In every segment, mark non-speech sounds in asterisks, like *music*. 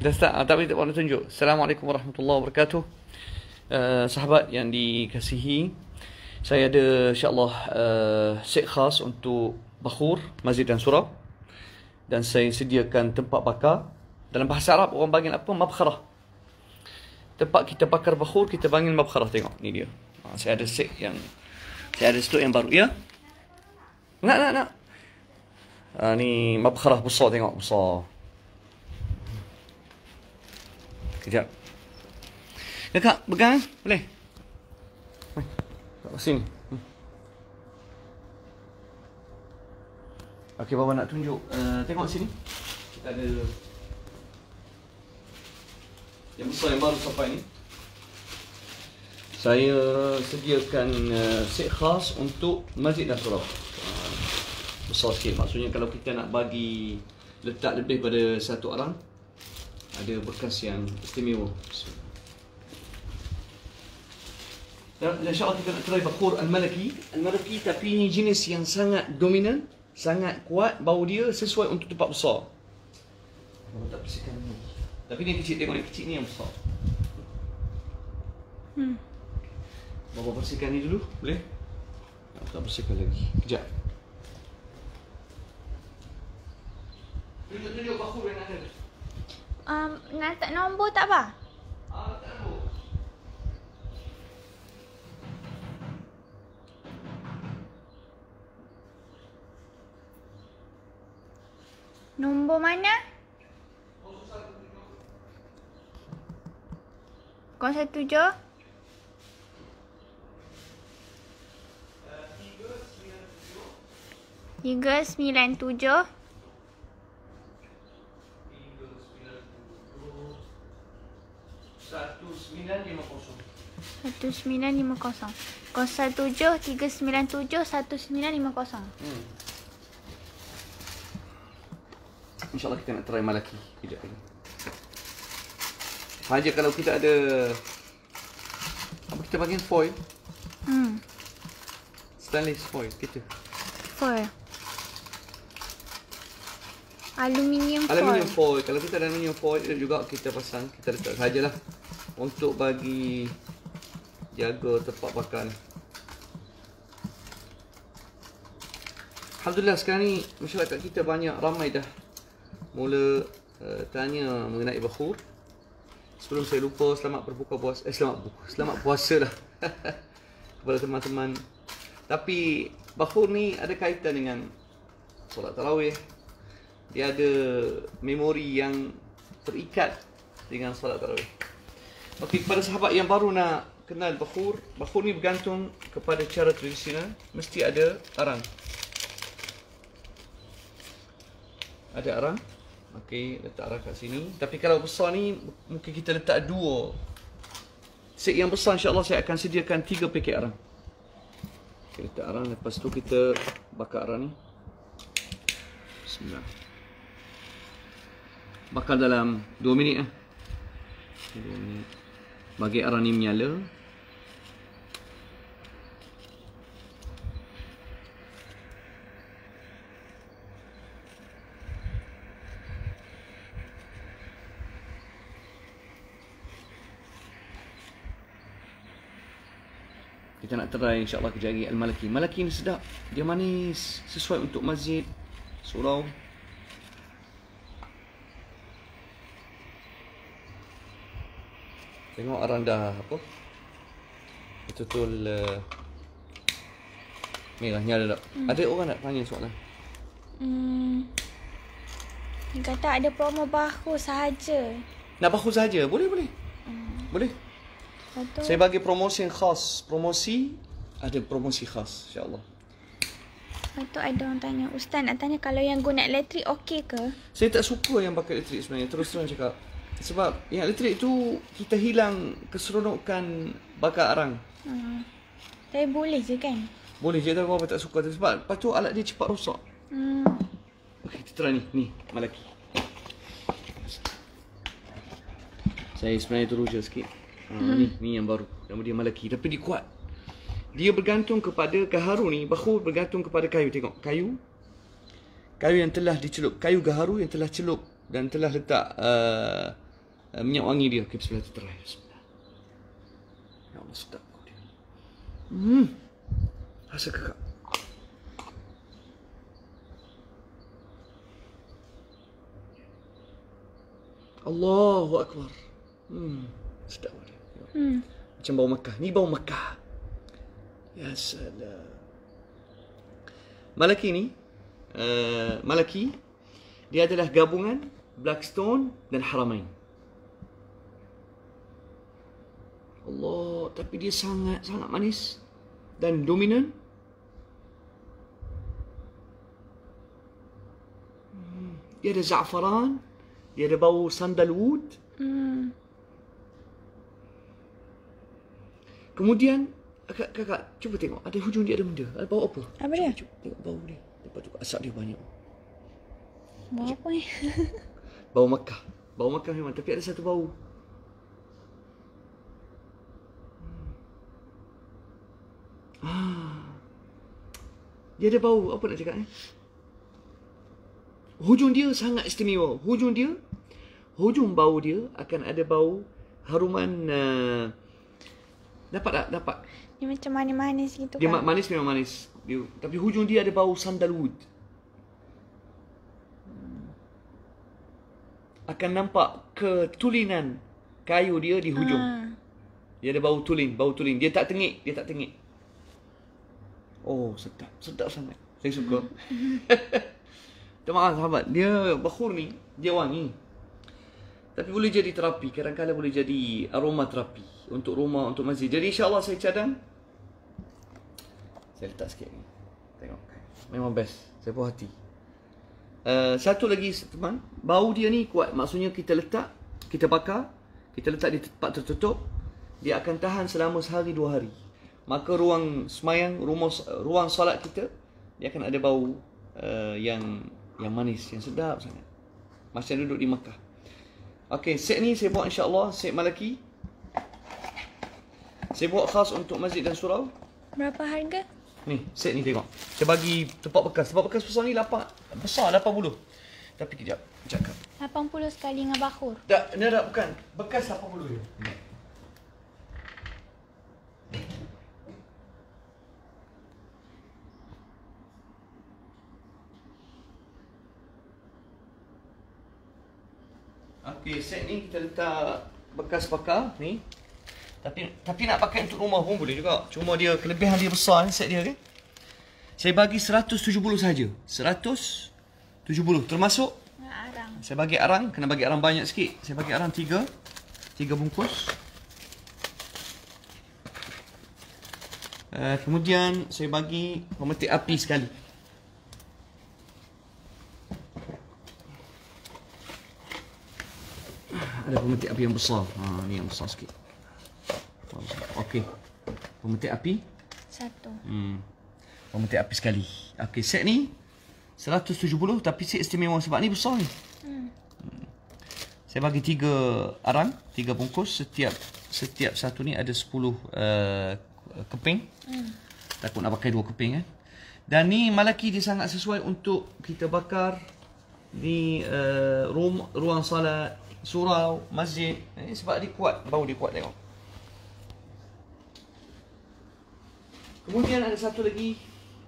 Dah start, ah, tak boleh, tak tunjuk. Assalamualaikum warahmatullahi wabarakatuh. Uh, sahabat yang dikasihi, saya ada insyaAllah uh, eh, set khas untuk Bakhur, Masjid dan Surau. Dan saya sediakan tempat bakar. Dalam bahasa Arab, orang panggil apa? Mabkharah. Tempat kita bakar Bakhur, kita panggil Mabkharah. Tengok, ni dia. Ah, saya ada set yang, saya ada stok yang baru. Ya? Nak, nak, nak. Uh, ni Mabkharah besar, tengok. Besar. Sekejap. Kakak, pegang. Eh. Boleh? Kat sini. Hmm. Okey, Baba nak tunjuk. Uh, tengok sini. Kita ada... Yang besar yang baru sampai ni. Saya sediakan uh, set khas untuk Masjid Nasrullah. Uh, besar sikit. Maksudnya kalau kita nak bagi letak lebih pada satu orang, ada bekas yang istimewa. Dan insya-Allah kita nak try Bakur Al-Malaki. Al-Malaki tapi ini jenis yang sangat dominan, sangat kuat bau dia sesuai untuk tempat besar. Tapi ni kecil tengok ni kecil ni yang besar. Hmm. Bapa bersihkan ni dulu, boleh? Tak, tak bersihkan lagi. Kejap. Tunjuk-tunjuk bakul yang ada um, nak tak nombor tak apa? Ah, nombor. Nombor mana? 017. tujuh. Tiga sembilan tujuh. 1950 0739771950 hmm. InsyaAllah kita nak try malaki Sekejap lagi Sahaja kalau kita ada Apa kita panggil foil hmm. Stainless foil kita Foil Aluminium foil. Aluminium foil. Kalau kita ada aluminium foil, juga kita pasang. Kita letak sajalah untuk bagi jaga tempat pakan. Alhamdulillah sekarang ni masyarakat kita banyak ramai dah mula uh, tanya mengenai bakhur. Sebelum saya lupa selamat berbuka puasa eh selamat buku selamat puasa lah *laughs* kepada teman-teman. Tapi bakhur ni ada kaitan dengan solat tarawih. Dia ada memori yang terikat dengan solat tarawih. Okay, kepada sahabat yang baru nak kenal bakhur, bakhur ni bergantung kepada cara tradisional, mesti ada arang. Ada arang. okay, letak arang kat sini. Tapi kalau besar ni mungkin kita letak dua. Set yang besar insya-Allah saya akan sediakan tiga paket arang. Okay, letak arang lepas tu kita bakar arang ni. Bismillah. Bakar dalam dua minit ah. Eh. minit bagi arah ni menyala kita nak try insyaAllah kejap lagi Al-Malaki Malaki ni sedap dia manis sesuai untuk masjid surau so, Tengok orang dah apa? Betul-betul eh, ni merahnya ada tak? Hmm. Ada orang nak tanya soalan? Hmm. Dia kata ada promo baru saja. Nak baru saja, Boleh, boleh. Hmm. Boleh. Betul. Saya bagi promosi yang khas. Promosi, ada promosi khas. InsyaAllah. Lepas tu ada orang tanya, Ustaz nak tanya kalau yang guna elektrik okey ke? Saya tak suka yang pakai elektrik sebenarnya. Terus terang cakap sebab yang elektrik tu kita hilang keseronokan bakar arang. Hmm. Tapi boleh je kan? Boleh je tahu apa tak suka tu sebab lepas tu alat dia cepat rosak. Hmm. Okay, kita try ni, ni malaki. Saya sebenarnya teru je sikit. Ha, hmm. ni, ni yang baru. Nama dia malaki tapi dia kuat. Dia bergantung kepada gaharu ni, bahu bergantung kepada kayu. Tengok, kayu. Kayu yang telah dicelup. Kayu gaharu yang telah celup dan telah letak uh, minyak wangi dia ke sebelah terterai bismillah ya Allah sedap dia hmm rasa kekak Allahu Akbar hmm sedap dia ya hmm. macam bau Mekah ni bau Mekah ya salam Malaki ni uh, Malaki dia adalah gabungan بلاكستون للحرمين الله tapi dia sangat sangat manis dan dominant hmm. Dia ada za'faran Dia ada bau sandalwood hmm. Kemudian kakak, kakak cuba tengok Ada hujung dia ada benda Ada bau apa? Apa dia? Cuba, cuba tengok bau dia Lepas tu asap dia banyak Bau apa ni? *laughs* Bau Mekah Bau Mekah memang Tapi ada satu bau ah. Dia ada bau Apa nak cakap eh Hujung dia sangat istimewa Hujung dia Hujung bau dia Akan ada bau Haruman uh, Dapat tak? Dapat Dia macam manis-manis gitu dia kan Dia manis memang manis dia, Tapi hujung dia ada bau sandalwood akan nampak ketulinan kayu dia di hujung. Ha. Dia ada bau tulin, bau tulin. Dia tak tengik, dia tak tengik. Oh, sedap. Sedap sangat. Saya suka. *laughs* Tak sahabat. Dia bakhur ni, dia wangi. Tapi boleh jadi terapi. Kadang-kadang boleh jadi aroma terapi. Untuk rumah, untuk masjid. Jadi insya Allah saya cadang. Saya letak sikit ni. Tengok. Memang best. Saya puas hati. Eh, satu lagi teman, bau dia ni kuat. Maksudnya kita letak, kita bakar, kita letak di tempat tertutup, dia akan tahan selama sehari dua hari. Maka ruang semayang, rumah, ruang solat kita, dia akan ada bau uh, yang yang manis, yang sedap sangat. Macam duduk di Makkah. Okey, set ni saya buat insyaallah set Malaki. Saya buat khas untuk masjid dan surau. Berapa harga? Ni, set ni tengok. Dia bagi tempat bekas. Tempat bekas besar ni lapak. Besar 80. Tapi kejap. Cakap. 80 sekali dengan bakur. Tak, ni tak bukan. Bekas 80 je. Okay, set ni kita letak bekas bakar ni. Tapi tapi nak pakai untuk rumah pun boleh juga. Cuma dia kelebihan dia besar ni set dia kan. Saya bagi 170 saja. 170 termasuk arang. Saya bagi arang, kena bagi arang banyak sikit. Saya bagi arang 3. 3 bungkus. Uh, kemudian saya bagi pemetik api sekali. Ada pemetik api yang besar. Ha ni yang besar sikit. Okey. Pemetik api? Satu. Hmm. Pemetik api sekali. Okey, set ni 170 tapi set istimewa sebab ni besar ni. Hmm. Hmm. Saya bagi tiga arang, tiga bungkus. Setiap setiap satu ni ada sepuluh eh, keping. Hmm. Takut nak pakai dua keping kan. Dan ni malaki dia sangat sesuai untuk kita bakar di uh, eh, ruang, ruang salat, surau, masjid. Eh, sebab dia kuat, bau dia kuat tengok. Kemudian ada satu lagi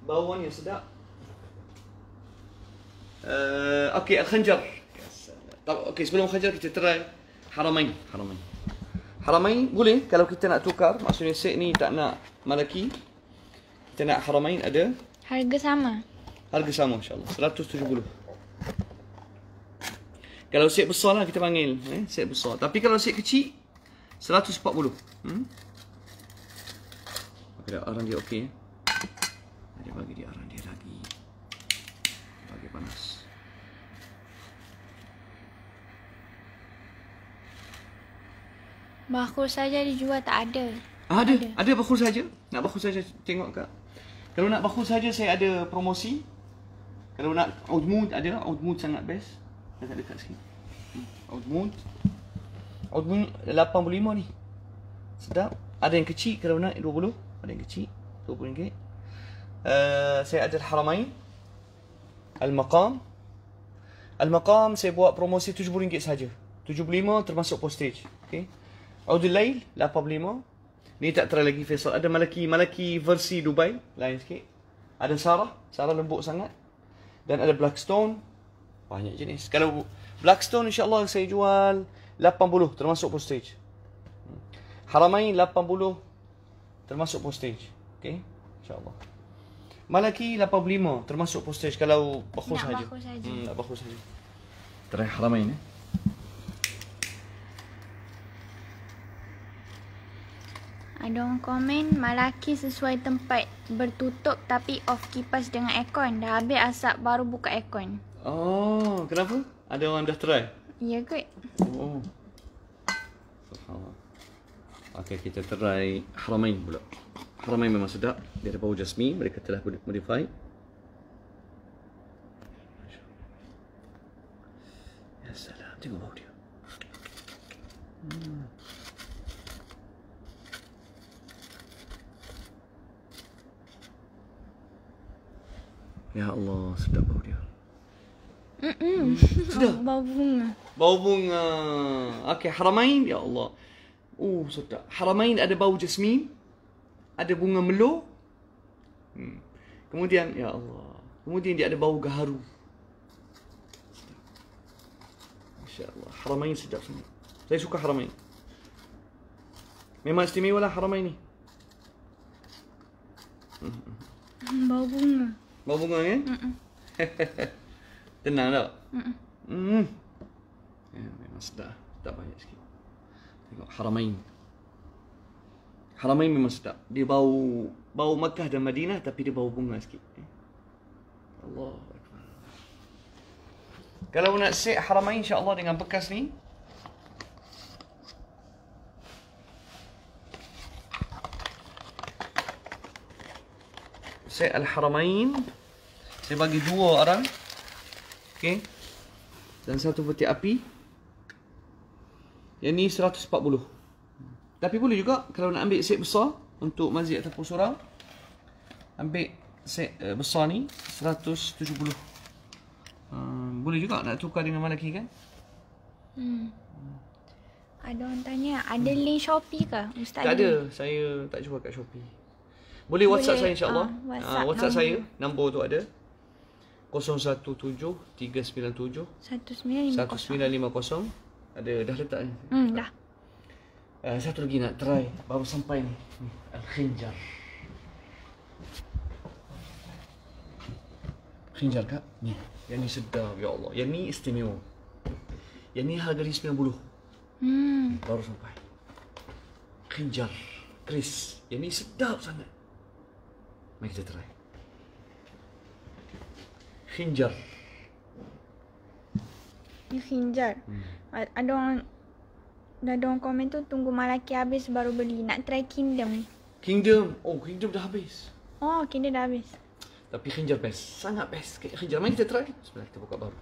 bauan yang sedap. Uh, eh, okay, al-khanjar. Okay, sebelum khanjar kita try haramain. Haramain. Haramain boleh kalau kita nak tukar. Maksudnya set ni tak nak malaki. Kita nak haramain ada. Harga sama. Harga sama insyaAllah. puluh. Kalau set besar lah kita panggil eh? Set besar Tapi kalau set kecil seratus empat puluh. Hmm? Kira arang dia okey. Jadi eh? bagi dia orang dia lagi. Bagi panas. Bakul saja dijual tak ada. Ah, ada. ada. Ada bakul saja. Nak bakul saja tengok kak. Kalau nak bakul saja saya ada promosi. Kalau nak mood ada lah. mood sangat best. Saya tak ada kat mood Outmood. Outmood 85 ni. Sedap. Ada yang kecil kalau nak 20 paling kecil RM20 uh, eh, Sayyidatul Haramain Al-Maqam Al-Maqam saya buat promosi RM70 saja. RM75 termasuk postage okay. Audilail RM85 Ni tak try lagi Faisal Ada Malaki Malaki versi Dubai Lain sikit Ada Sarah Sarah lembut sangat Dan ada Blackstone Banyak jenis Kalau Blackstone insyaAllah saya jual 80 termasuk postage hmm. Haramain 80 termasuk postage okey insyaallah malaki 85 termasuk postage kalau bakhus saja hmm nak bakhus saja terai haram ini Ada orang komen malaki sesuai tempat bertutup tapi off kipas dengan aircon. Dah habis asap baru buka aircon. Oh, kenapa? Ada orang dah try? Ya, yeah, kot. Oh. Subhanallah. Okay, kita try haramain pula. Haramain memang sedap. Dia ada bau jasmine. Mereka telah modify. Ya salam. Tengok bau dia. Hmm. Ya Allah, sedap bau dia. Mm -mm. Sudah. *laughs* Bau bunga. Bau bunga. Okay, haramain. Ya Allah. Oh, sedap. Haramain ada bau jasmin. Ada bunga melo. Hmm. Kemudian, ya Allah. Kemudian dia ada bau gaharu. Masya Allah. Haramain sedap sangat. Saya suka haramain. Memang istimewa lah haramain ni. Hmm. Bau bunga. Bau bunga kan? Eh? *laughs* Tenang tak? Mm-mm. Hmm. Ya, memang sedap. tak banyak sikit. Haramain. Haramain memang sedap. Dia bau bau Makkah dan Madinah tapi dia bau bunga sikit. Eh. Allah. Kalau nak set Haramain insya-Allah dengan bekas ni Set Al-Haramain Saya bagi dua orang Okay Dan satu peti api yang ni 140 Tapi boleh juga kalau nak ambil set besar Untuk mazik ataupun surau, Ambil set uh, besar ni 170 um, hmm, Boleh juga nak tukar dengan malaki kan hmm. Ada orang tanya Ada hmm. link Shopee ke Ustaz Tak ada ni? saya tak jual kat Shopee Boleh, boleh. whatsapp saya insyaAllah uh, Whatsapp, uh, WhatsApp saya nombor tu ada 017 397 1950 1950 ada dah letak ni. Hmm, dah. Uh, satu lagi nak try baru sampai ni. Al-Khinjar. Khinjar kak? Ni. Yang ni sedap ya Allah. Yang ni istimewa. Yang ni harga RM90. Hmm. Baru sampai. Khinjar. Chris. Yang ni sedap sangat. Mari kita try. Khinjar hinjal. Hmm. Ada orang dah ada orang komen tu tunggu malaki habis baru beli. Nak try kingdom. Kingdom. Oh, kingdom dah habis. Oh, kingdom dah habis. Tapi hinjal best. Sangat best. Kek hinjal mai kita try. Sebelah kita buka baru.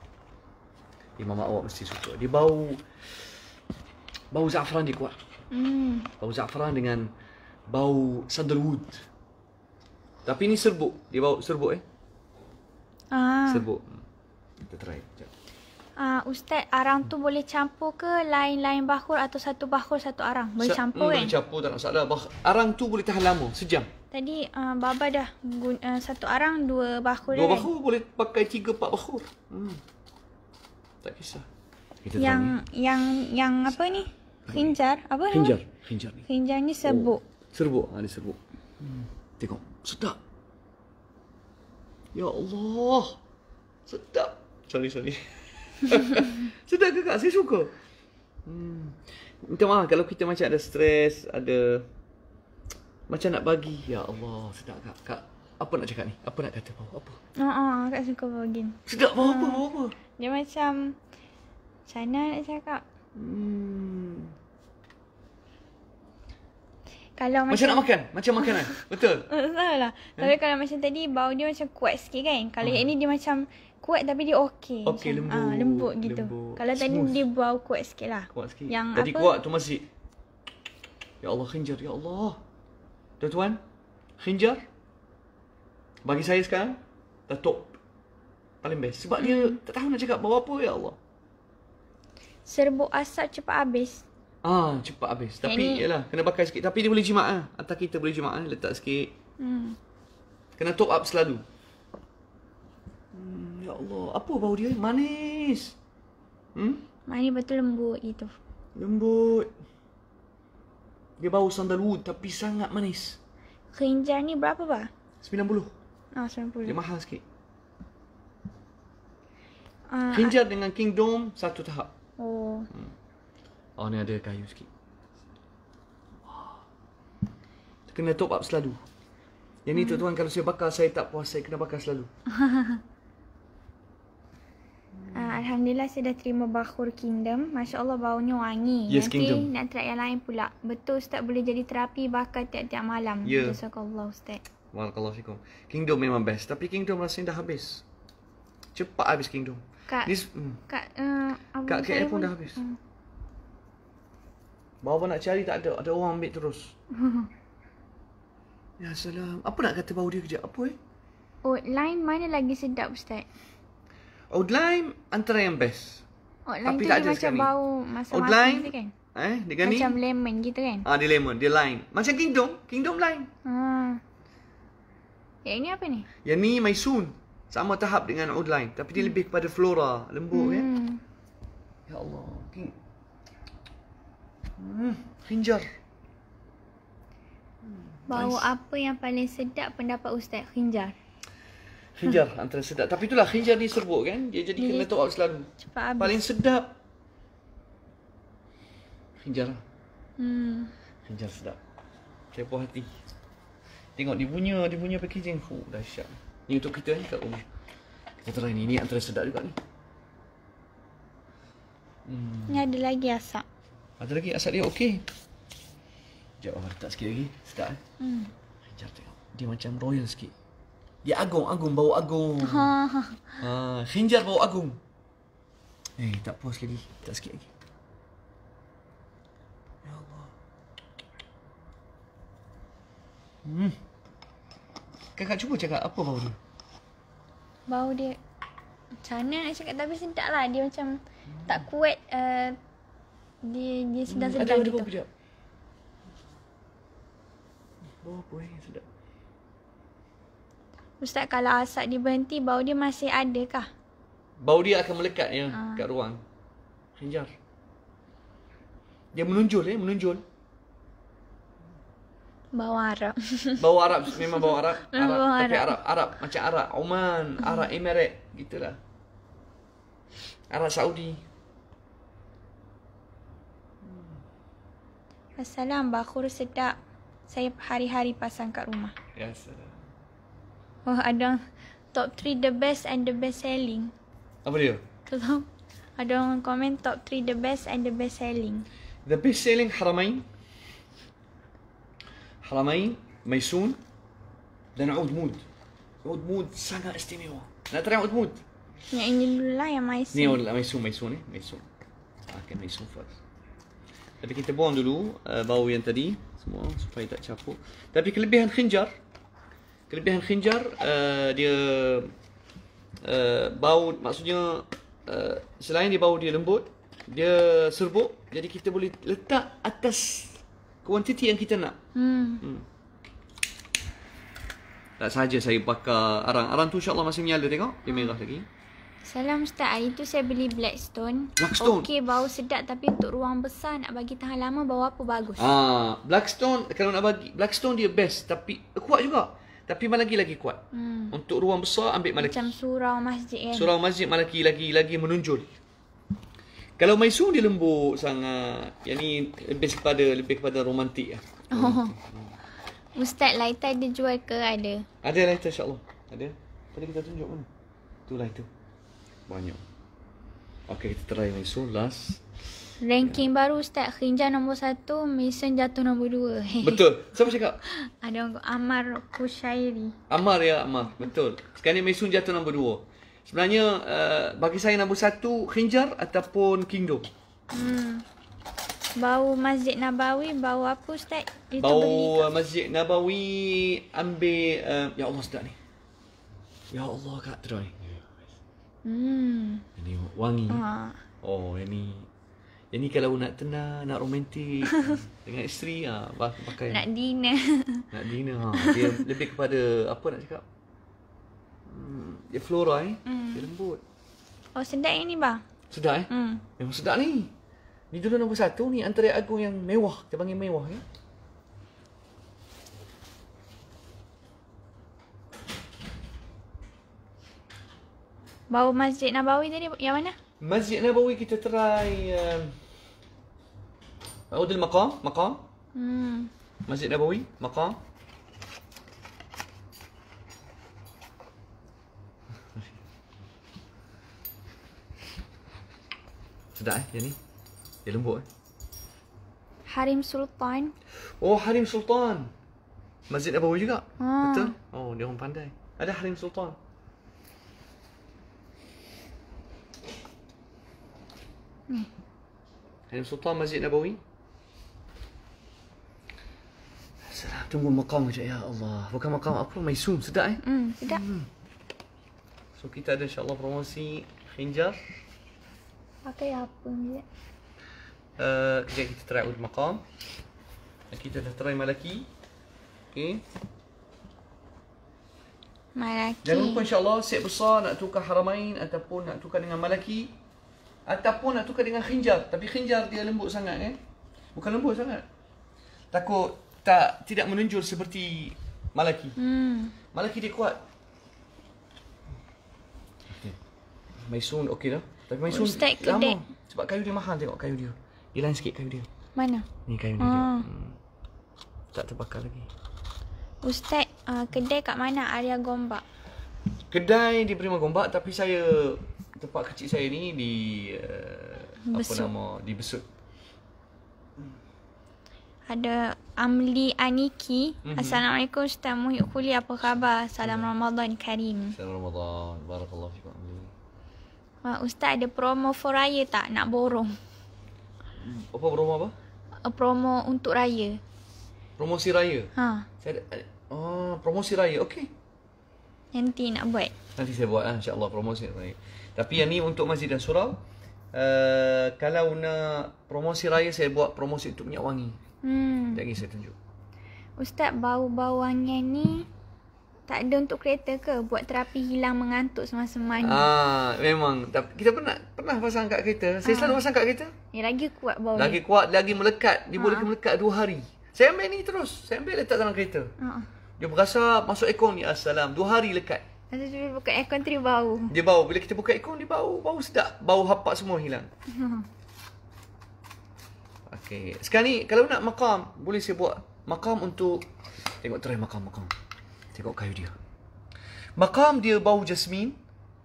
Ya, mama awak mesti suka. Dia bau bau zafran dia kuat. Hmm. Bau zafran dengan bau sandalwood. Tapi ni serbuk. Dia bau serbuk eh. Ah. Serbuk. Hmm. Kita try. Sekejap uh, Ustaz arang tu boleh campur ke lain-lain bakul atau satu bakul satu arang? Boleh Sa- campur mm, kan? Boleh campur tak masalah. Bah- arang tu boleh tahan lama, sejam. Tadi uh, Baba dah gun- uh, satu arang, dua bahur Dua eh? bakul kan? boleh pakai tiga, empat bakul. Hmm. Tak kisah. Kita yang tanya. yang yang apa ni? Khinjar, apa nama? Khinjar. Khinjar ni. Khinjar ni serbuk. Oh. Serbuk, ha, ni serbuk. Hmm. Tengok, sedap. Ya Allah. Sedap. Sorry, sorry. *laughs* sedap ke kak? Saya suka. Hmm. Minta lah, maaf kalau kita macam ada stres, ada macam nak bagi. Ya Allah, sedap kak. Kak, apa nak cakap ni? Apa nak kata? Bawa apa? Ha ah, uh-uh, kak suka bawa gin. Sedap bawa apa? Ah. Bawa apa? Dia macam macam mana nak cakap? Hmm. Kalau macam, macam nak makan, macam makanan. Eh? *laughs* Betul. Betul lah. Eh? Tapi kalau macam tadi bau dia macam kuat sikit kan. Kalau uh. yang ni dia macam kuat tapi dia okey. Okey lembut. Ah, lembut gitu. Lembut. Kalau tadi Smooth. dia bau kuat sikit lah. Kuat sikit. Yang tadi apa? kuat tu masih. Ya Allah khinjar. Ya Allah. Dah tuan. Khinjar. Bagi saya sekarang. Dah top. Paling best. Sebab hmm. dia tak tahu nak cakap bau apa ya Allah. Serbu asap cepat habis. Ah cepat habis. Kini... Tapi yalah kena pakai sikit. Tapi dia boleh jimat lah. Atas kita boleh jimat lah. Letak sikit. Hmm. Kena top up selalu. Ya Allah, apa bau dia? Manis. Hmm? Manis betul lembut itu. Lembut. Dia bau sandalwood tapi sangat manis. Kerinjar ni berapa, Pak? 90. Oh, 90. Dia mahal sikit. Uh, ah, Kinjar dengan kingdom satu tahap. Oh. Hmm. Oh ni ada kayu sikit. Kena top up selalu. Yang ni hmm. tuan-tuan kalau saya bakar saya tak puas saya kena bakar selalu. *laughs* Uh, Alhamdulillah saya dah terima Bakhur Kingdom. Masya Allah baunya wangi. Yes, Nanti Kingdom. nak try yang lain pula. Betul Ustaz boleh jadi terapi bakar tiap-tiap malam. Ya. Yeah. Jazakallah Ustaz. Waalaikumsalam. Wa kingdom memang best. Tapi Kingdom rasanya dah habis. Cepat habis Kingdom. Kak, This, mm. Kak, uh, Kak KL pun dah habis. Uh. Hmm. Bawa nak cari tak ada. Ada orang ambil terus. *laughs* ya salam. Apa nak kata bau dia kejap? Apa eh? Oh, line mana lagi sedap Ustaz? Outline antara yang best. Outline Tapi tu dia macam bau masa-masa Outline, kan? Eh, dia kan macam lemon gitu kan? Ah, dia lemon, dia lime. Macam kingdom, kingdom lime. Ah, Yang ini apa ni? Yang ni Maisun. Sama tahap dengan outline, tapi dia hmm. lebih kepada flora, lembut ya. hmm. ya. Ya Allah. King. Hmm, khinjar. Bau nice. apa yang paling sedap pendapat ustaz? Khinjar. Khinjar antara sedap. Tapi itulah khinjar ni serbuk kan. Dia jadi kena tu up selalu. Cepat habis. Paling sedap. Khinjar lah. Hmm. Khinjar sedap. Saya puas hati. Tengok dia punya, dia punya packaging. Fuh, oh, dahsyat. Ni untuk kita ni kat rumah. Kita try ni. Ni antara sedap juga ni. Hmm. Ni ada lagi asap. Ada lagi asap dia okey. Sekejap, Abang letak sikit lagi. Sedap eh? Hmm. Khinjar tengok. Dia macam royal sikit. Dia agung, agung, bau agung. Ha. Ha, khinjar ha, bau agung. Eh, tak puas lagi. Tak sikit lagi. Ya Hmm. Kakak cuba cakap apa bau dia? Bau dia macam mana nak cakap tapi sedaplah dia macam hmm. tak kuat uh, dia dia sedang-sedang hmm. gitu. Ada bau apa eh, yang sedap? Ustaz kalau asap dia berhenti bau dia masih ada kah? Bau dia akan melekat ya ha. kat ruang. Khinjar. Dia menunjul ya, menunjul. Bau Arab. *laughs* bau Arab memang bau Arab. Arab. Bau Arab. Tapi Arab, Arab macam Arab Oman, Arab Emirat gitulah. Arab Saudi. Assalamualaikum, bakur sedap. Saya hari-hari pasang kat rumah. Ya, yes, Oh ada top 3 the best and the best selling. Apa dia? Kalau ada orang komen top 3 the best and the best selling. The best selling Haramain. Haramain, Maisun dan Oud Mood. Oud Mood sangat istimewa. Nak try Oud Mood? Yang ini dulu lah yang Maisun. Ni Oud Maisun, Maisun eh. Maisun. Okay, Maisun first. Tapi kita buang dulu uh, bau yang tadi semua supaya tak capuk. Tapi kelebihan khinjar, kelebihan khinjar uh, dia uh, bau maksudnya uh, selain dia bau dia lembut dia serbuk jadi kita boleh letak atas kuantiti yang kita nak hmm. hmm. tak hmm. saja saya bakar arang arang tu insyaallah masih menyala tengok dia merah lagi Salam Ustaz, hari tu saya beli Blackstone. Blackstone. Okey, bau sedap tapi untuk ruang besar nak bagi tahan lama bau apa bagus? Ah, Blackstone kalau nak bagi Blackstone dia best tapi kuat juga tapi mana lagi lagi kuat. Hmm. Untuk ruang besar ambil malaki. Macam surau masjid kan. Surau masjid malaki lagi lagi menunjul. Kalau Maisu dia lembut sangat. Yang ni lebih kepada lebih kepada romantik ah. Oh. Ustaz lighter dia jual ke ada? Ada lighter insya Ada. Tadi kita tunjuk mana? Tu lighter. Banyak. Okey kita try Maisu last. Ranking baru Ustaz Khinjan nombor satu Mason jatuh nombor dua *laughs* Betul Siapa cakap? Ada orang Amar Kushairi Amar ya Amar Betul Sekarang ni Mason jatuh nombor dua Sebenarnya uh, Bagi saya nombor satu Khinjar ataupun Kingdo hmm. Bau Masjid Nabawi Bau apa Ustaz? Itu bau beli, eh, Masjid Nabawi Ambil uh, Ya Allah Ustaz ni Ya Allah Kak Troy Hmm. Ini wangi. Ha. Oh, ini yang kalau nak tenang, nak romantik *laughs* dengan isteri ah ha, pakai. Nak dina. *laughs* Nak dina, ah. ha. Dia *laughs* lebih kepada apa nak cakap? Hmm, dia floral eh. Mm. Dia lembut. Oh, sedap yang ni bah. Sedap eh? Mm. Memang sedap ni. Ni dulu nombor satu ni antara yang agung yang mewah. Kita panggil mewah ya. Bau Masjid Nabawi tadi yang mana? مسجد نبوي كنت تراي عود المقام مقام مسجد نبوي مقام *laughs* تدعي يعني يلم بوي حريم سلطان اوه حريم سلطان مسجد نبوي juga ah. betul oh dia orang pandai ada حريم سلطان Hmm. Sultan Masjid Nabawi. Salam Tunggu makam sekejap. Ya Allah. Bukan makam apa? Maisum. Sedap eh? Hmm. Sedap. Hmm. So kita ada insyaAllah promosi khinjar. Pakai apa ni? Uh, eh, kejap kita try ud makam. Kita dah try malaki. Okay. Malaki. Jangan lupa insyaAllah set besar nak tukar haramain ataupun nak tukar dengan malaki. Malaki. Ataupun nak tukar dengan khinjar Tapi khinjar dia lembut sangat eh? Bukan lembut sangat Takut tak tidak menunjur seperti Malaki hmm. Malaki dia kuat okay. Maisun okey dah Tapi Maisun lama dek. Sebab kayu dia mahal tengok kayu dia Hilang sikit kayu dia Mana? Ni kayu ni ah. hmm. Tak terbakar lagi Ustaz, uh, kedai kat mana area Gombak? kedai di Prima Gombak tapi saya tempat kecil saya ni di uh, apa nama di Besut. Ada Amli Aniki. Mm-hmm. Assalamualaikum Ustaz Muhyid Kuli. Apa khabar? Salam Ramadan Karim. Salam Ramadan. Barakallah fikum Amli. Wah, Ustaz ada promo for raya tak nak borong? Hmm, apa promo apa? A promo untuk raya. Promosi raya? Ha. Saya ada, oh, promosi raya. Okey. Nanti nak buat Nanti saya buat lah InsyaAllah promosi baik. Tapi yang ni untuk masjid dan surau uh, Kalau nak promosi raya Saya buat promosi untuk minyak wangi hmm. Sekejap saya tunjuk Ustaz bau-bau wangian ni tak ada untuk kereta ke buat terapi hilang mengantuk semasa mandi? Ah, memang. kita pernah pernah pasang kat kereta. Saya ah. selalu pasang kat kereta. Ya, lagi kuat bau. Lagi dia. kuat, lagi melekat. Dia ah. boleh melekat dua hari. Saya ambil ni terus. Saya ambil letak dalam kereta. Ah. Dia berasa masuk ekon ni Assalam Dua hari lekat Lepas tu bila buka ekon tu bau Dia bau Bila kita buka ekon dia bau Bau sedap Bau hapak semua hilang *laughs* Okay Sekarang ni kalau nak makam Boleh saya buat Makam untuk Tengok try makam makam Tengok kayu dia Makam dia bau jasmin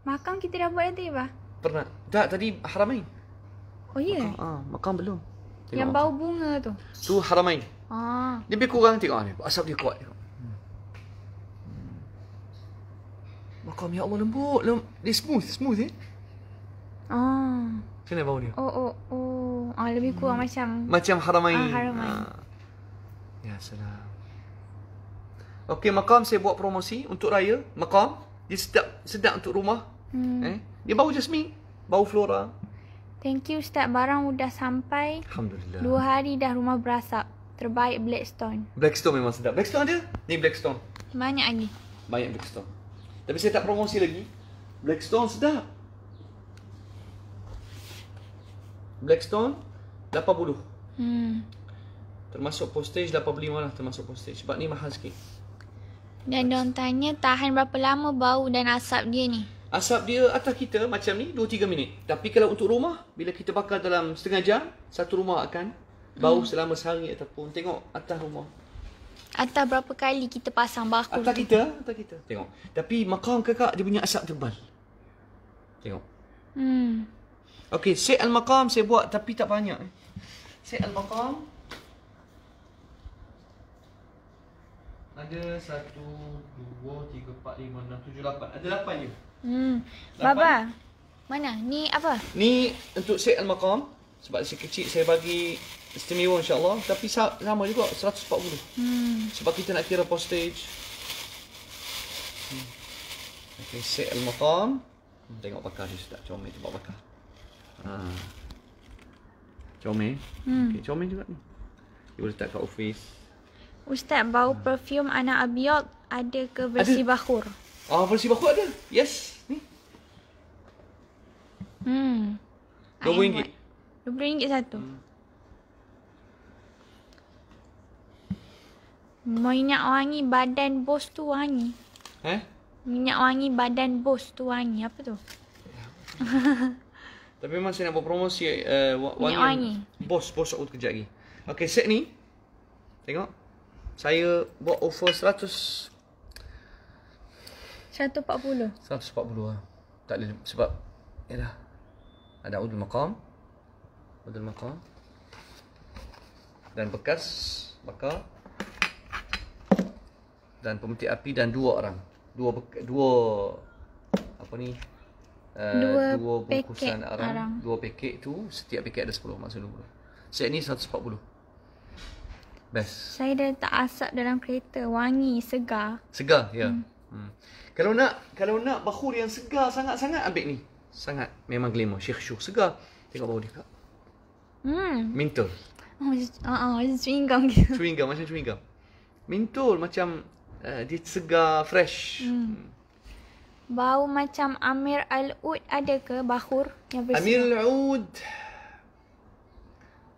Makam kita dah buat nanti bah? Pernah Tak tadi haramain Oh ya? Yeah. Makam, ah, makam belum tengok. Yang bau bunga tu Tu haramain ah. Dia lebih kurang tengok ah, ni Asap dia kuat tengok. kau minyak Allah lembut. Lem, dia smooth, smooth eh. Ah. Kena bau ni. Oh, oh, oh. Ah, lebih kuat hmm. macam macam haramain. Ah, haramain. Ah. Ya, salam. Okey, makam saya buat promosi untuk raya, makam. Dia sedap, sedap untuk rumah. Hmm. Eh? Dia bau jasmin bau flora. Thank you Ustaz, barang sudah sampai Alhamdulillah Dua hari dah rumah berasap Terbaik Blackstone Blackstone memang sedap Blackstone ada? Ni Blackstone Banyak lagi Banyak Blackstone tapi saya tak promosi lagi. Blackstone sedap. Blackstone 80. Hmm. Termasuk postage 85 lah termasuk postage. Sebab ni mahal sikit. Dan dia tanya tahan berapa lama bau dan asap dia ni? Asap dia atas kita macam ni 2 3 minit. Tapi kalau untuk rumah bila kita bakar dalam setengah jam, satu rumah akan bau hmm. selama sehari ataupun tengok atas rumah. Atas berapa kali kita pasang bakul Atas kita, atas kita. Tengok. Tapi makam kakak dia punya asap tebal. Tengok. Hmm. Okey, Syekh Al-Maqam saya buat tapi tak banyak. Syekh Al-Maqam. Ada satu, dua, tiga, empat, lima, enam, tujuh, lapan. Ada lapan je. Hmm. Lapan. Baba, mana? Ni apa? Ni untuk Syekh Al-Maqam sebab si kecil saya bagi istimewa insyaAllah tapi sama juga 140 hmm. sebab kita nak kira postage hmm. ok set al-maqam hmm, tengok bakar ni sudah comel tu buat bakar ha. comel hmm. okay, comel juga ni dia boleh letak kat ofis Ustaz, bau ha. perfume anak Abiyok ada ke versi ada. bakur? Ah, versi bakur ada. Yes. Ni. Hmm. RM2. RM20 satu. Hmm. Minyak wangi badan bos tu wangi. Eh? Minyak wangi badan bos tu wangi. Apa tu? *laughs* Tapi memang saya nak buat promosi uh, eh, wangi. Kan? wangi. Bos, bos aku kejap lagi. Okay, set ni. Tengok. Saya buat offer seratus. empat 100... 140. 140 lah. Tak boleh. Sebab... Yalah. Ada udul maqam. Bedul bakar Dan bekas bakar Dan pemetik api dan dua orang Dua dua Apa ni eh, Dua, uh, dua bungkusan arang. arang Dua paket tu Setiap paket ada 10 Maksudnya 20 Set ni 140 Best. Saya dah tak asap dalam kereta. Wangi, segar. Segar, ya. Yeah. Hmm. hmm. Kalau nak kalau nak bahur yang segar sangat-sangat ambil ni. Sangat memang glamour. Syekh Syuh segar. Tengok bau dia. Kak. Hmm. Mintul. Oh, macam, uh-uh, macam chewing gum gitu. *laughs* Chewing gum, macam chewing gum. Mintul macam uh, dia segar, fresh. Hmm. hmm. Bau macam Amir Al-Ud ada ke bahur yang bersih? Amir Al-Ud.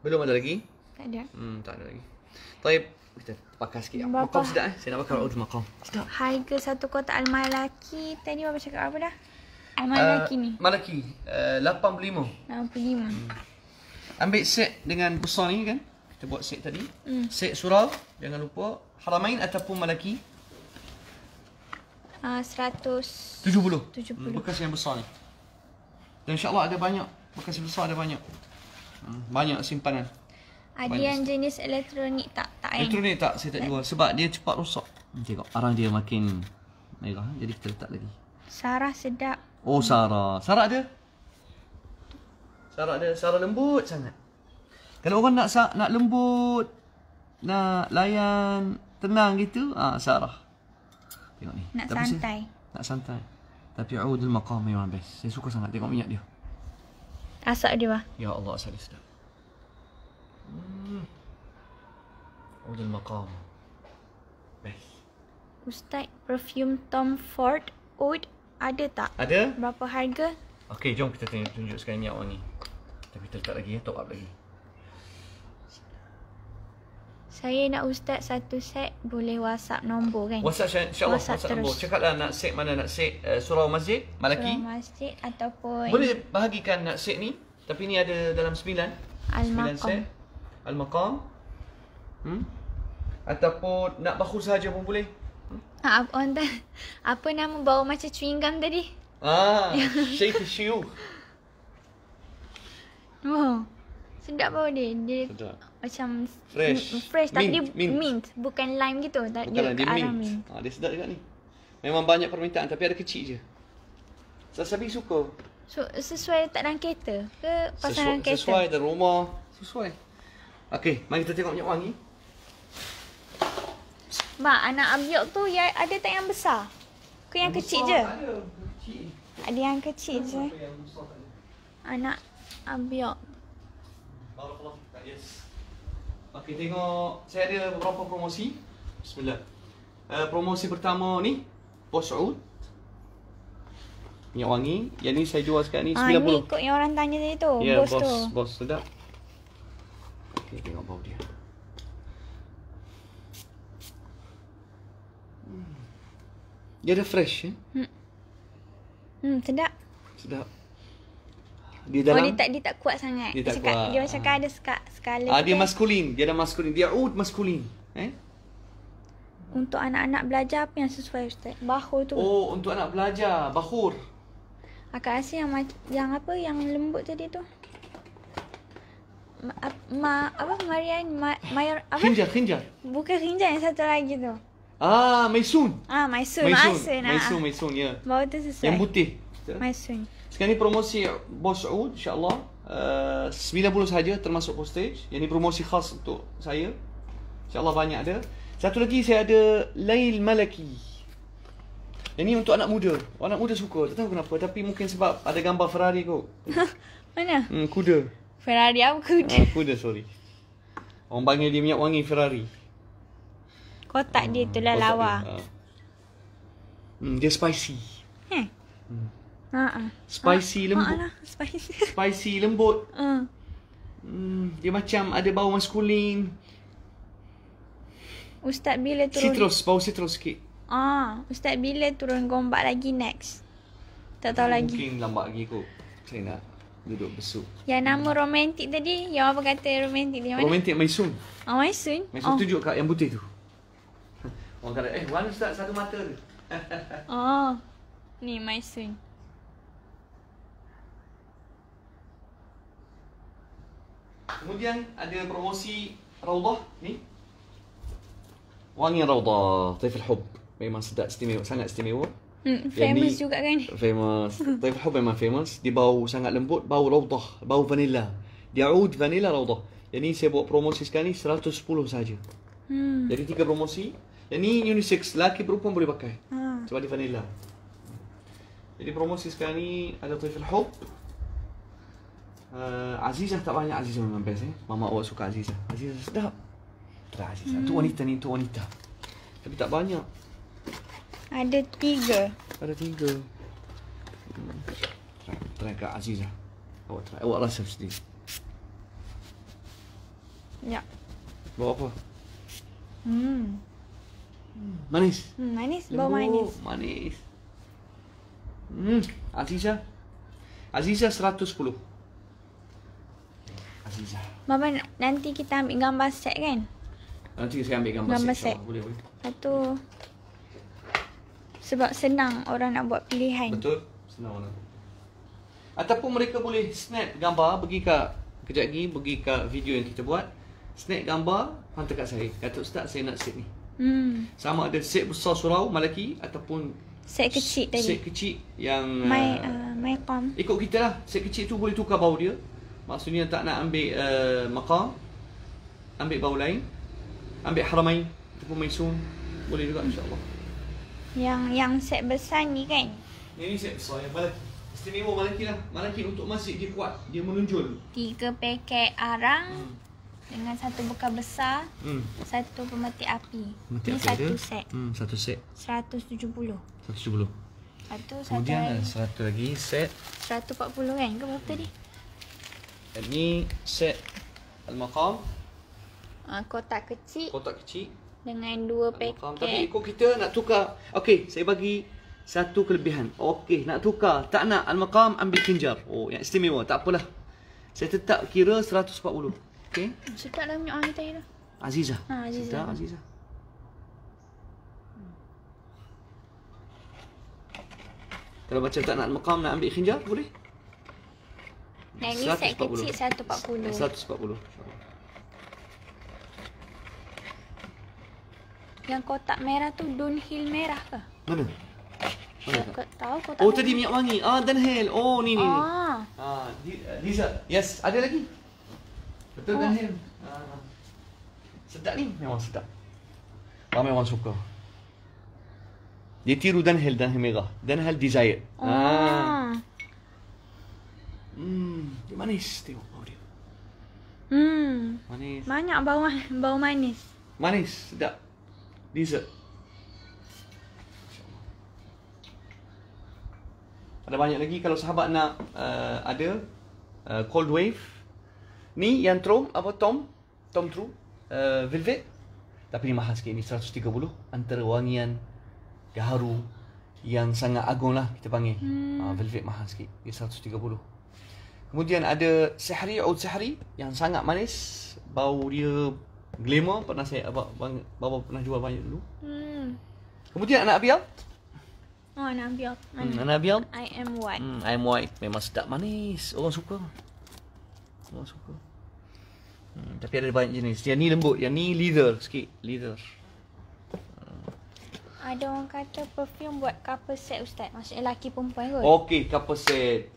Belum ada lagi? Tak ada. Hmm, tak ada lagi. Tapi kita pakai sikit. Makam sedap eh. Saya nak makan Al-Ud makam. Sedap. Harga satu kotak Al-Malaki. Tadi Bapak cakap apa dah? Eh, Al-Malaki uh, ni. Malaki. Uh, 85. 85. Hmm ambil set dengan besar ni kan kita buat set tadi hmm. set surau jangan lupa haramain ataupun malaki uh, 170 70 hmm, bekas yang besar ni dan insyaallah ada banyak bekas besar ada banyak hmm, banyak simpanan ada yang jenis elektronik tak tak kan? elektronik tak saya tak eh. jual sebab dia cepat rosak hmm, tengok arang dia makin merah jadi kita letak lagi Sarah sedap oh Sarah Sarah ada Cara dia suara lembut sangat. Kalau orang nak nak lembut, nak layan tenang gitu, ah ha, Sarah. Tengok ni. Nak Tapi santai. Saya, nak santai. Tapi Audul Maqam memang ya best. Saya suka sangat tengok minyak dia. Asap dia lah. Ya Allah, asap dia sedap. Hmm. Audul Maqam. Best. Ustaz, perfume Tom Ford Oud ada tak? Ada. Berapa harga? Okey, jom kita tunjuk sekali minyak wangi. ni. Capital tak lagi ya, top up lagi. Saya nak ustaz satu set boleh WhatsApp nombor kan? WhatsApp saya insya WhatsApp, WhatsApp nombor. Cakaplah nak set mana nak set uh, eh, surau masjid, malaki. Surau masjid ataupun Boleh bahagikan nak set ni? Tapi ni ada dalam sembilan. Al-Maqam. Al-Maqam. Hmm? Ataupun nak bahu saja pun boleh. Ha, apa, *laughs* apa nama bau macam chewing gum tadi? Ah, Sheikh Shiu. Wow. Sedap bau dia. Dia sedap. macam fresh. fresh mint. tapi mint. mint. Bukan lime gitu. Tak Bukan dia, lah, dia Ha, dia sedap juga ni. Memang banyak permintaan tapi ada kecil je. Sasabi suka. So, sesuai tak dalam kereta ke pasangan sesuai, kereta? Sesuai dalam rumah. Sesuai. okey. mari kita tengok minyak wangi. Mak, anak ambil tu ya, ada tak yang besar? Ke yang, yang kecil besar je? Ada. Kecil. ada yang kecil Kenapa je. Yang besar tak ada? Anak ambil Okay, tengok saya ada beberapa promosi Bismillah uh, Promosi pertama ni Bosaud Minyak wangi Yang ni saya jual sekarang ni RM90 ah, Ni ikut yang orang tanya tadi tu Ya, yeah, bos, bos, bos sedap Okay, tengok bau dia hmm. Dia ada fresh eh? Hmm. hmm, sedap Sedap dia dalam oh, dia tak dia tak kuat sangat dia, dia tak cakap, kuat dia macam ada sekak sekali ah, dia, dia maskulin dia ada maskulin dia out oh, maskulin eh untuk anak-anak belajar apa yang sesuai ustaz bahur tu oh untuk anak belajar bahur akak rasa yang yang apa yang lembut tadi tu Ma, ma apa Marian ma, Mayor apa? Khinjar, khinjar. Bukan khinjar yang satu lagi tu. Ah, Maisun. Ah, Maisun. Maisun, Maisun, ah. Maisun, ya. Yeah. Bawa tu sesuai. Yang putih. Maisun. Sekarang ni promosi Bos Saud insyaAllah uh, 90 saja termasuk postage Yang ni promosi khas untuk saya insya Allah banyak ada Satu lagi saya ada Lail Malaki Yang untuk anak muda Anak muda suka Tak tahu kenapa Tapi mungkin sebab ada gambar Ferrari kot *laughs* Mana? Hmm, kuda Ferrari apa kuda? Uh, kuda sorry Orang panggil dia minyak wangi Ferrari Kotak dia tu lah hmm, lawa dia, uh. hmm, dia spicy eh? Hmm ha Spicy ha, *laughs* lembut. ha Spicy. Spicy lembut. Hmm. Hmm, dia macam ada bau maskulin. Ustaz bila turun? Citrus, bau citrus sikit. Ah, ustaz bila turun gombak lagi next? Tak tahu mungkin lagi. Mungkin lambat lagi kot. Saya nak duduk besok. Ya nama romantik tadi, ya apa kata romantik dia? Romantik my soon. Oh, ah, my soon. My soon oh. tunjuk kat yang putih tu. *laughs* Orang kata, eh, mana ustaz satu mata tu? oh. Ni my soon. Kemudian ada promosi Raudah ni. Wangi Raudah, Taif al-Hub. Memang sedap, istimewa, sangat istimewa. Hmm, famous di, juga kan? Famous. Taif al-Hub memang famous. Dia bau sangat lembut, bau Raudah, bau vanilla. Dia oud vanilla Raudah. Yang ni saya buat promosi sekarang ni 110 saja. Hmm. Jadi tiga promosi. Yang ni unisex, laki perempuan boleh pakai. Hmm. Sebab dia vanilla. Jadi promosi sekarang ni ada Taif al-Hub. Uh, eh, Azizah tak banyak Azizah memang best eh. Mama awak suka Azizah. Azizah sedap. Itulah Azizah. Hmm. Tu wanita ni, tu wanita. Tapi tak banyak. Ada tiga. Ada tiga. Hmm. Try, try kat Azizah. Awak try. Awak rasa sendiri. Ya. Bawa apa? Hmm. Manis. Hmm, manis. Bawa manis. Manis. Hmm. Azizah. Azizah 110. Aziza. Mama nanti kita ambil gambar set kan? Nanti saya ambil gambar, gambar set. set. Boleh, boleh. Lepas sebab senang orang nak buat pilihan. Betul. Senang orang. Ataupun mereka boleh snap gambar bagi kat kejap lagi bagi kat video yang kita buat. Snap gambar hantar kat saya. Kata ustaz saya nak set ni. Hmm. Sama ada set besar surau malaki ataupun Set kecil tadi. Set kecil yang... My, uh, uh, my palm. Ikut kita lah. Set kecil tu boleh tukar bau dia maksudnya tak nak ambil uh, maqam ambil bau lain ambil haramain ataupun maisun boleh juga insyaallah yang yang set besar ni kan yang ni set besar yang malaki istimewa malaki lah malaki untuk masjid dia kuat dia menunjul tiga paket arang hmm. dengan satu bekal besar hmm. satu pemati api pemati ni satu ada. set hmm, satu set 170 170 Lepas tu Kemudian satu lagi, ada 100 lagi set 140 kan ke berapa tadi? Hmm. Ini set al-maqam. Ah kotak kecil. Kotak kecil dengan dua al paket. Tapi ikut kita nak tukar. Okey, saya bagi satu kelebihan. Okey, nak tukar. Tak nak al-maqam ambil kinjar. Oh, yang istimewa. Tak apalah. Saya tetap kira 140. Okey. Sedap dah minyak wangi tadi dah. Aziza. Ha, Aziza. Sedap Aziza. Kalau macam tak nak al-maqam nak ambil kinjar boleh? Yang ni set kecil 140. 140. Yang kotak merah tu Dunhill merah ke? Mana? Mana tak? Tahu kotak Oh, tadi minyak wangi. Ah, Dunhill. Oh, ni ni ni. Ah. Ah, Lisa. Eh, yes, ada lagi. Betul oh. Dunhill. Ah. Sedap ni. Memang sedap. Ramai ah, memang suka. Dia tiru Dunhill, Dunhill merah. Dunhill Desire. Oh. Ah. ah manis tengok bau dia. Hmm. Manis. Banyak bau bau manis. Manis, sedap. Dessert. Ada banyak lagi kalau sahabat nak uh, ada uh, cold wave. Ni yang Tom apa Tom? Tom True. Uh, velvet. Tapi ni mahal sikit ni 130 antara wangian gaharu yang sangat agung lah kita panggil. Hmm. Uh, velvet mahal sikit. Dia 130. Kemudian ada sehari atau sehari yang sangat manis. Bau dia glamour pernah saya abang, abang, abang pernah jual banyak dulu. Hmm. Kemudian anak Abiyal. Oh, anak Abiyal. Hmm, anak Abiyal. I am white. Hmm, I am white. Memang sedap manis. Orang suka. Orang suka. Hmm, tapi ada banyak jenis. Yang ni lembut. Yang ni leather sikit. Leather. Ada orang kata perfume buat couple set Ustaz. Maksudnya lelaki perempuan kot. Okey, couple set.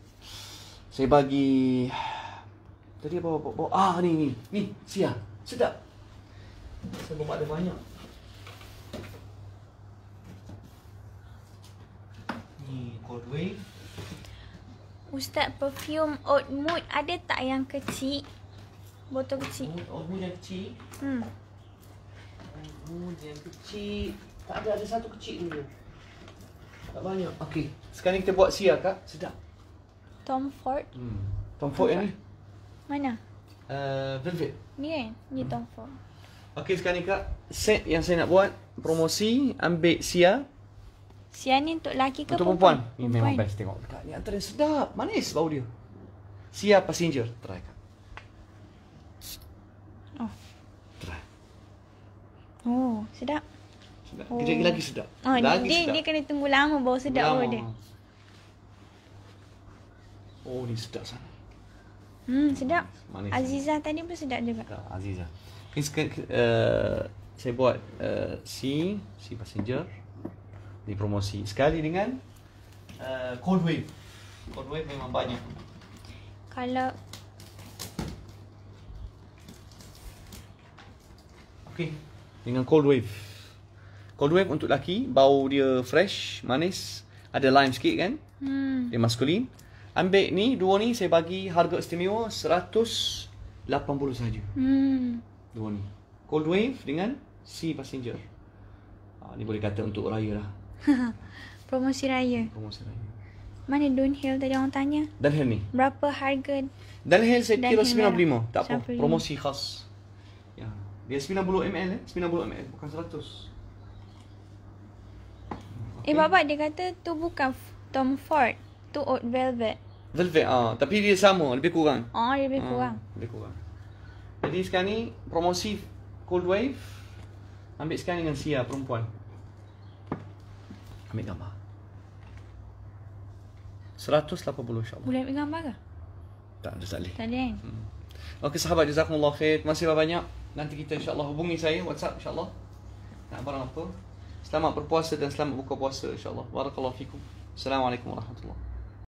Saya bagi Tadi apa bawa, bawa, Ah ni ni Ni siang Sedap Saya bawa ada banyak Ni cold wave Ustaz perfume oat mood ada tak yang kecil? Botol kecil. Oat mood, mood yang kecil? Hmm. Oat mood yang kecil. Tak ada, ada satu kecil ni Tak banyak. Okey. Sekarang kita buat sia kak. Sedap. Tom Ford. Hmm. Tom Ford yang ni? Mana? Uh, Velvet. Ni kan? Ni Tom hmm. Ford. Okay sekarang ni kak, set yang saya nak buat, promosi, ambil Sia. Sia ni untuk lelaki ke untuk perempuan? perempuan? Ni memang best tengok. Kak, ni antara yang sedap, manis bau dia. Sia passenger, try kak. Oh. Try. Oh, sedap. Sedap. Oh. Lagi, lagi sedap. Oh, lagi dia, sedap. dia kena tunggu lama bau sedap lama. dia. Oh ni sedap sangat. Hmm sedap. Manis. Azizah tadi pun sedap juga. Sedap Azizah. sekarang uh, saya buat uh, si si passenger di promosi sekali dengan uh, cold wave. Cold wave memang banyak. Kalau okay dengan cold wave. Cold wave untuk laki, bau dia fresh, manis, ada lime sikit kan? Hmm. Dia maskulin. Ambil ni, dua ni saya bagi harga istimewa seratus lapan puluh saja. Hmm. Dua ni. Cold Wave dengan Sea Passenger. Ha, ni boleh kata untuk raya lah. *laughs* Promosi raya. Promosi raya. Mana Dunhill tadi orang tanya? Dunhill ni. Berapa harga? Dunhill saya kira RM95. Lah. Tak apa. Siapa promosi ini? khas. Ya. Dia 90 ml eh. 90 ml. Bukan 100. Okay. Eh, bapak dia kata tu bukan Tom Ford tu old velvet. Velvet ah, uh, tapi dia sama, lebih kurang. Ah, uh, lebih ah, kurang. Uh, lebih kurang. Jadi sekarang ni promosi Cold Wave ambil sekarang dengan Sia perempuan. Ambil gambar. 180 insya-Allah. Boleh ambil gambar ke? Tak, dah tak Tak boleh. Eh? Hmm. Okey sahabat, jazakumullah khair. Terima kasih banyak. Nanti kita insya-Allah hubungi saya WhatsApp insya-Allah. Nak barang apa? Selamat berpuasa dan selamat buka puasa insya-Allah. Barakallahu fikum. Assalamualaikum warahmatullahi